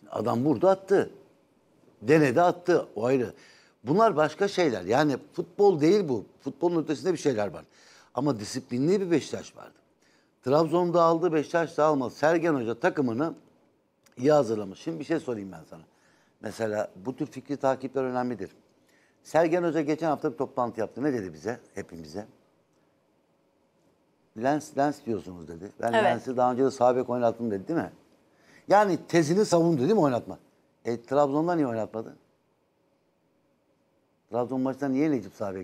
Şimdi adam vurdu attı. Denedi attı. O ayrı. Bunlar başka şeyler. Yani futbol değil bu. Futbolun ötesinde bir şeyler var. Ama disiplinli bir Beşiktaş vardı. Trabzon dağıldı, Beşiktaş almadı. Sergen Hoca takımını iyi hazırlamış. Şimdi bir şey sorayım ben sana. Mesela bu tür fikri takipler önemlidir. Sergen Hoca geçen hafta bir toplantı yaptı. Ne dedi bize, hepimize? Lens, lens diyorsunuz dedi. Ben evet. Lens'i daha önce de sağ bek oynattım dedi değil mi? Yani tezini savundu değil mi oynatma? E Trabzon'da niye oynatmadı? Trabzon maçında niye Necip sağ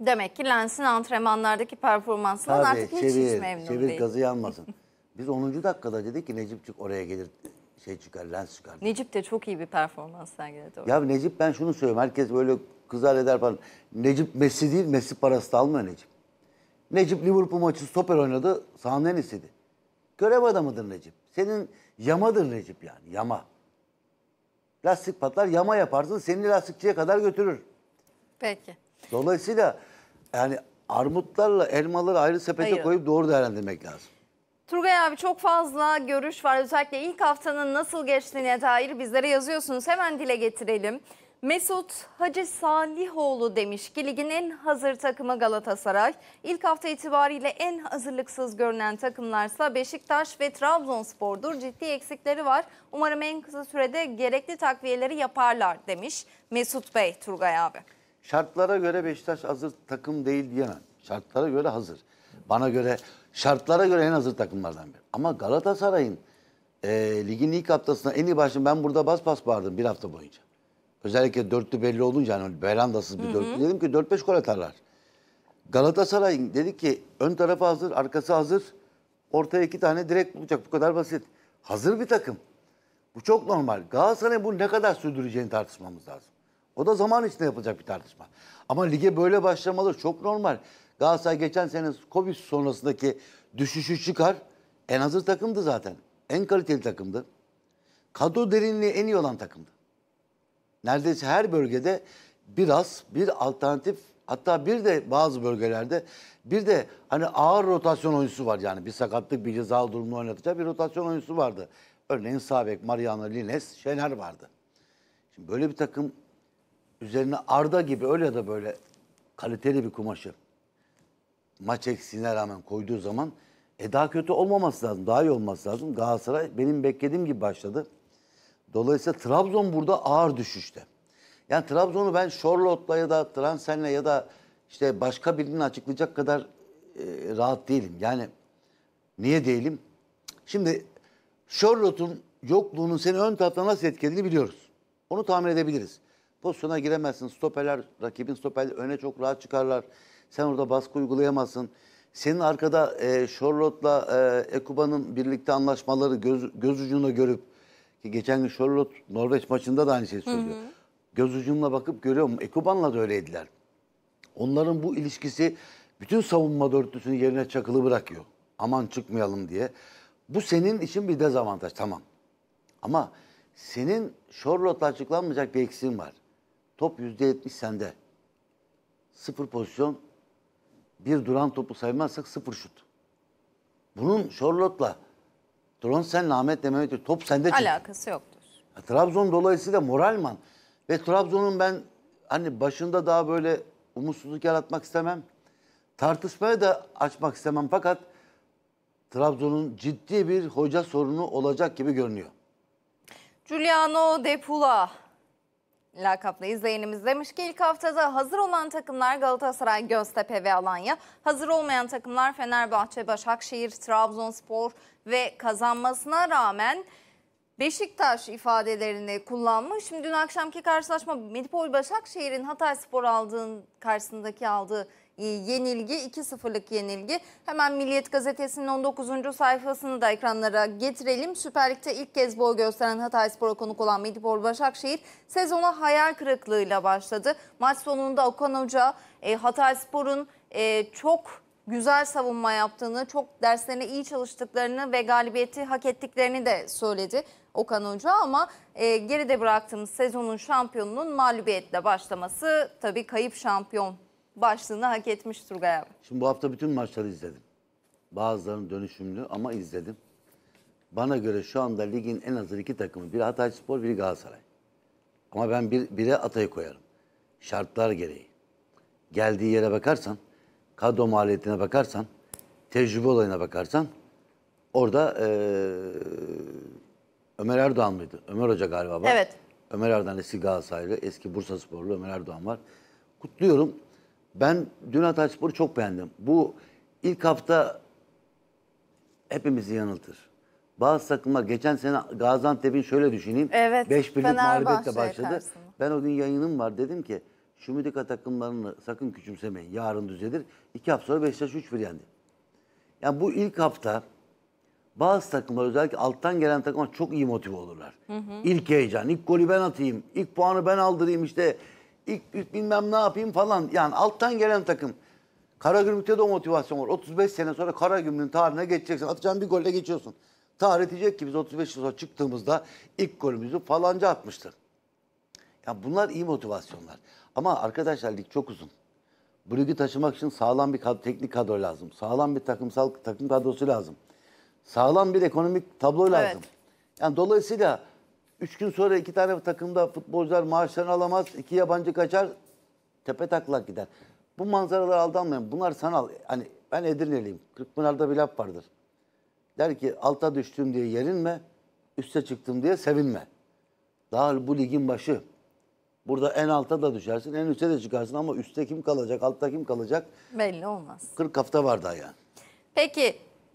Demek ki Lens'in antrenmanlardaki performansından Tabii, artık çevir, hiç, memnun çevir, değil. gazı yanmasın. Biz 10. dakikada dedik ki Necip çık oraya gelir şey çıkar, lens çıkar. Necip de çok iyi bir performans sergiledi. Ya Necip ben şunu söylüyorum. Herkes böyle kızar eder falan. Necip Messi değil, Messi parası da almıyor Necip. Necip Liverpool maçı stoper oynadı, sahneden istedi. Görev adamıdır Necip. Senin yamadır Necip yani yama. Lastik patlar yama yaparsın seni lastikçiye kadar götürür. Peki. Dolayısıyla yani armutlarla elmaları ayrı sepete Hayır. koyup doğru değerlendirmek lazım. Turgay abi çok fazla görüş var. Özellikle ilk haftanın nasıl geçtiğine dair bizlere yazıyorsunuz. Hemen dile getirelim. Mesut Hacı Salihoğlu demiş ki ligin en hazır takımı Galatasaray. İlk hafta itibariyle en hazırlıksız görünen takımlarsa Beşiktaş ve Trabzonspor'dur. Ciddi eksikleri var. Umarım en kısa sürede gerekli takviyeleri yaparlar demiş Mesut Bey Turgay abi. Şartlara göre Beşiktaş hazır takım değil diyemem. Şartlara göre hazır. Bana göre şartlara göre en hazır takımlardan biri. Ama Galatasaray'ın e, ligin ilk haftasında en iyi başını ben burada bas bas bağırdım bir hafta boyunca. Özellikle dörtlü belli olunca hani Berandasız bir dörtlü dedim ki dört beş gol atarlar. Galatasaray dedi ki ön tarafı hazır, arkası hazır. Ortaya iki tane direkt bulacak. Bu kadar basit. Hazır bir takım. Bu çok normal. Galatasaray bu ne kadar sürdüreceğini tartışmamız lazım. O da zaman içinde yapılacak bir tartışma. Ama lige böyle başlamaları çok normal. Galatasaray geçen sene Covid sonrasındaki düşüşü çıkar. En hazır takımdı zaten. En kaliteli takımdı. Kadro derinliği en iyi olan takımdı neredeyse her bölgede biraz bir alternatif hatta bir de bazı bölgelerde bir de hani ağır rotasyon oyuncusu var yani bir sakatlık bir ceza durumunu oynatacağı bir rotasyon oyuncusu vardı. Örneğin Sabek, Mariano Lines, Şener vardı. Şimdi böyle bir takım üzerine Arda gibi öyle ya da böyle kaliteli bir kumaşı maç eksiğine rağmen koyduğu zaman e daha kötü olmaması lazım. Daha iyi olması lazım. Galatasaray benim beklediğim gibi başladı. Dolayısıyla Trabzon burada ağır düşüşte. Yani Trabzon'u ben Charlotte'la ya da Transen'le ya da işte başka birini açıklayacak kadar e, rahat değilim. Yani niye değilim? Şimdi Charlotte'un yokluğunun seni ön tarafta nasıl etkilediğini biliyoruz. Onu tahmin edebiliriz. Pozisyona giremezsin. Stoperler, rakibin stoperleri öne çok rahat çıkarlar. Sen orada baskı uygulayamazsın. Senin arkada e, Charlotte'la e, Ekuba'nın birlikte anlaşmaları göz, göz ucuna görüp ki geçen gün Charlotte Norveç maçında da aynı şeyi söylüyor. Göz ucumla bakıp görüyorum. Ekuban'la da öyleydiler. Onların bu ilişkisi bütün savunma dörtlüsünü yerine çakılı bırakıyor. Aman çıkmayalım diye. Bu senin için bir dezavantaj tamam. Ama senin Charlotte'la açıklanmayacak bir eksiğin var. Top yüzde %70 sende. Sıfır pozisyon, bir duran topu saymazsak sıfır şut. Bunun Charlotte'la Drone sen Ahmet Mehmet top sende çıktı. Alakası yoktur. Ya, Trabzon dolayısıyla moralman. Ve Trabzon'un ben hani başında daha böyle umutsuzluk yaratmak istemem. Tartışmaya da açmak istemem fakat Trabzon'un ciddi bir hoca sorunu olacak gibi görünüyor. Giuliano Depula lakaplı izleyenimiz demiş ki ilk haftada hazır olan takımlar Galatasaray, Göztepe ve Alanya. Hazır olmayan takımlar Fenerbahçe, Başakşehir, Trabzonspor ve kazanmasına rağmen Beşiktaş ifadelerini kullanmış. Şimdi dün akşamki karşılaşma Medipol Başakşehir'in Hatay Spor aldığın karşısındaki aldığı e, yenilgi 2-0'lık yenilgi. Hemen Milliyet Gazetesi'nin 19. sayfasını da ekranlara getirelim. Süper Lig'de ilk kez boy gösteren Hatay Spor'a konuk olan Medipol Başakşehir sezona hayal kırıklığıyla başladı. Maç sonunda Okan Hoca e, Hatay Spor'un e, çok güzel savunma yaptığını, çok derslerine iyi çalıştıklarını ve galibiyeti hak ettiklerini de söyledi Okan Hoca ama e, geride bıraktığımız sezonun şampiyonunun mağlubiyetle başlaması tabii kayıp şampiyon başlığını hak etmiş Turgay abi. Şimdi bu hafta bütün maçları izledim. Bazılarının dönüşümlü ama izledim. Bana göre şu anda ligin en hazır iki takımı. Biri Hatay Spor, biri Galatasaray. Ama ben bir, bire Atay'ı koyarım. Şartlar gereği. Geldiği yere bakarsan, kadro maliyetine bakarsan, tecrübe olayına bakarsan orada e, Ömer Erdoğan mıydı? Ömer Hoca galiba var. Evet. Ömer Erdoğan eski Galatasaraylı, eski Bursa Sporlu Ömer Erdoğan var. Kutluyorum. Ben dün Ataspor'u çok beğendim. Bu ilk hafta hepimizi yanıltır. Bazı takımlar geçen sene Gaziantep'in şöyle düşüneyim. Evet. 5 birlik mağlubiyetle başladı. Karşısında. Ben o gün yayınım var dedim ki şu müdika takımlarını sakın küçümsemeyin. Yarın düzelir. İki hafta sonra Beşiktaş 3-1 yendi. Yani bu ilk hafta bazı takımlar özellikle alttan gelen takımlar çok iyi motive olurlar. Hı hı. İlk heyecan, ilk golü ben atayım, ilk puanı ben aldırayım işte ilk, ilk bilmem ne yapayım falan. Yani alttan gelen takım. Karagümrük'te de o motivasyon var. 35 sene sonra Karagümrük'ün tarihine geçeceksin. Atacağın bir golle geçiyorsun. Tarih diyecek ki biz 35 yıl sonra çıktığımızda ilk golümüzü falanca atmıştı. Ya bunlar iyi motivasyonlar. Ama arkadaşlar lig çok uzun. Bu taşımak için sağlam bir kadro, teknik kadro lazım. Sağlam bir takımsal takım kadrosu lazım. Sağlam bir ekonomik tablo lazım. Evet. Yani dolayısıyla Üç gün sonra iki tane takımda futbolcular maaşlarını alamaz. iki yabancı kaçar. Tepe taklak gider. Bu manzaralara aldanmayın. Bunlar sanal. Hani ben Edirne'liyim. Kırkpınar'da bir laf vardır. Der ki alta düştüm diye yerinme. Üste çıktım diye sevinme. Daha bu ligin başı. Burada en alta da düşersin, en üste de çıkarsın ama üstte kim kalacak, altta kim kalacak? Belli olmaz. 40 hafta var daha yani. Peki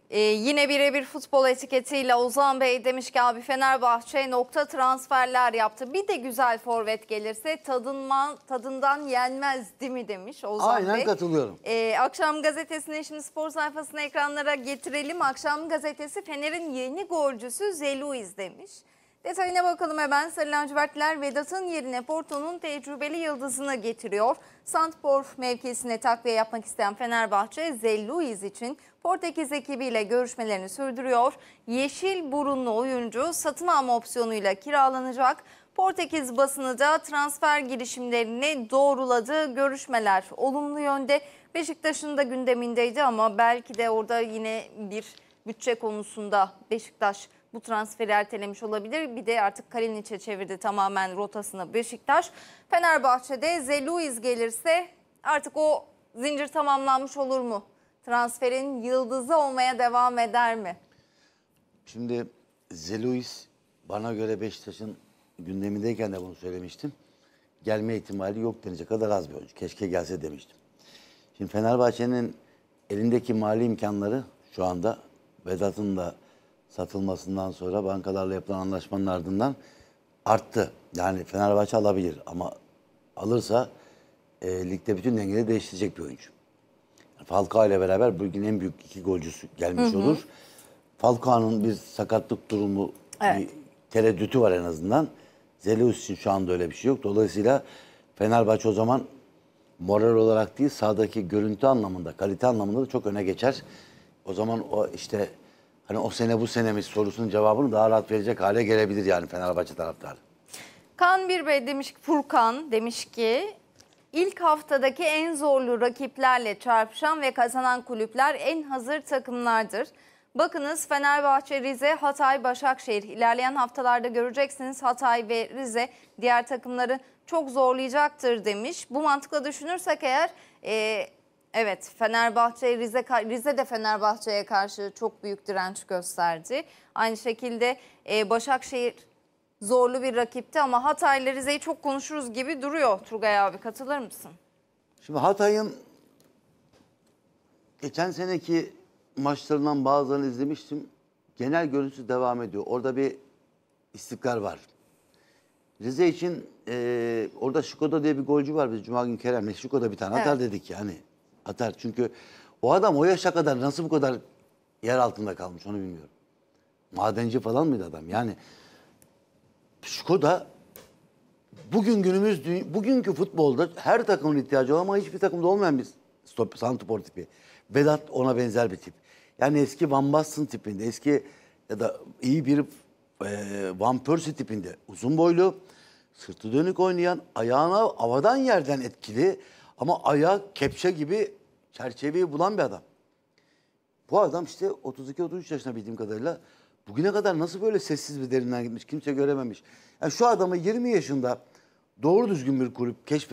ee, yine birebir futbol etiketiyle Ozan Bey demiş ki abi Fenerbahçe nokta transferler yaptı. Bir de güzel forvet gelirse tadınma, tadından yenmez değil mi demiş Ozan Aynen Bey. Aynen katılıyorum. Ee, akşam gazetesine şimdi spor sayfasını ekranlara getirelim. Akşam gazetesi Fener'in yeni golcüsü Zeluiz demiş. Detayına bakalım hemen. Sarı lacivertler Vedat'ın yerine Porto'nun tecrübeli yıldızını getiriyor. Santporf mevkisine takviye yapmak isteyen Fenerbahçe, Zelluiz için Portekiz ekibiyle görüşmelerini sürdürüyor. Yeşil burunlu oyuncu satın alma opsiyonuyla kiralanacak. Portekiz basını da transfer girişimlerini doğruladı. Görüşmeler olumlu yönde. Beşiktaş'ın da gündemindeydi ama belki de orada yine bir bütçe konusunda Beşiktaş bu transferi ertelemiş olabilir. Bir de artık Kalinic'e çevirdi tamamen rotasını Beşiktaş. Fenerbahçe'de Zeluiz gelirse artık o zincir tamamlanmış olur mu? Transferin yıldızı olmaya devam eder mi? Şimdi Zeluiz bana göre Beşiktaş'ın gündemindeyken de bunu söylemiştim. Gelme ihtimali yok denecek kadar az bir oyuncu. Keşke gelse demiştim. Şimdi Fenerbahçe'nin elindeki mali imkanları şu anda Vedat'ın da satılmasından sonra bankalarla yapılan anlaşmanın ardından arttı. Yani Fenerbahçe alabilir ama alırsa e, ligde bütün dengeleri değiştirecek bir oyuncu. Falcao ile beraber bugün en büyük iki golcüsü gelmiş hı hı. olur. Falcao'nun bir sakatlık durumu evet. bir tereddütü var en azından. Zelius için şu anda öyle bir şey yok. Dolayısıyla Fenerbahçe o zaman moral olarak değil sahadaki görüntü anlamında, kalite anlamında da çok öne geçer. O zaman o işte hani o sene bu senemiş sorusunun cevabını daha rahat verecek hale gelebilir yani Fenerbahçe taraftarı. Kan bir Bey demiş ki Furkan demiş ki ilk haftadaki en zorlu rakiplerle çarpışan ve kazanan kulüpler en hazır takımlardır. Bakınız Fenerbahçe, Rize, Hatay, Başakşehir. İlerleyen haftalarda göreceksiniz Hatay ve Rize diğer takımları çok zorlayacaktır demiş. Bu mantıkla düşünürsek eğer e, Evet Fenerbahçe Rize Rize de Fenerbahçe'ye karşı çok büyük direnç gösterdi. Aynı şekilde e, Başakşehir zorlu bir rakipti ama Hatay'la Rize'yi çok konuşuruz gibi duruyor Turgay abi katılır mısın? Şimdi Hatay'ın geçen seneki maçlarından bazılarını izlemiştim. Genel görüntüsü devam ediyor. Orada bir istikrar var. Rize için e, orada Şikoda diye bir golcü var. Biz Cuma günü Kerem'le Şikoda bir tane evet. atar dedik yani atar. Çünkü o adam o yaşa kadar nasıl bu kadar yer altında kalmış onu bilmiyorum. Madenci falan mıydı adam? Yani da bugün günümüz bugünkü futbolda her takımın ihtiyacı olan ama hiçbir takımda olmayan bir stop, santipor tipi. Vedat ona benzer bir tip. Yani eski Van Basten tipinde, eski ya da iyi bir e, Van Persie tipinde uzun boylu, sırtı dönük oynayan, ayağına havadan yerden etkili ama ayağı kepçe gibi çerçeveyi bulan bir adam. Bu adam işte 32-33 yaşına bildiğim kadarıyla bugüne kadar nasıl böyle sessiz bir derinden gitmiş kimse görememiş. Yani şu adamı 20 yaşında doğru düzgün bir kulüp keşfet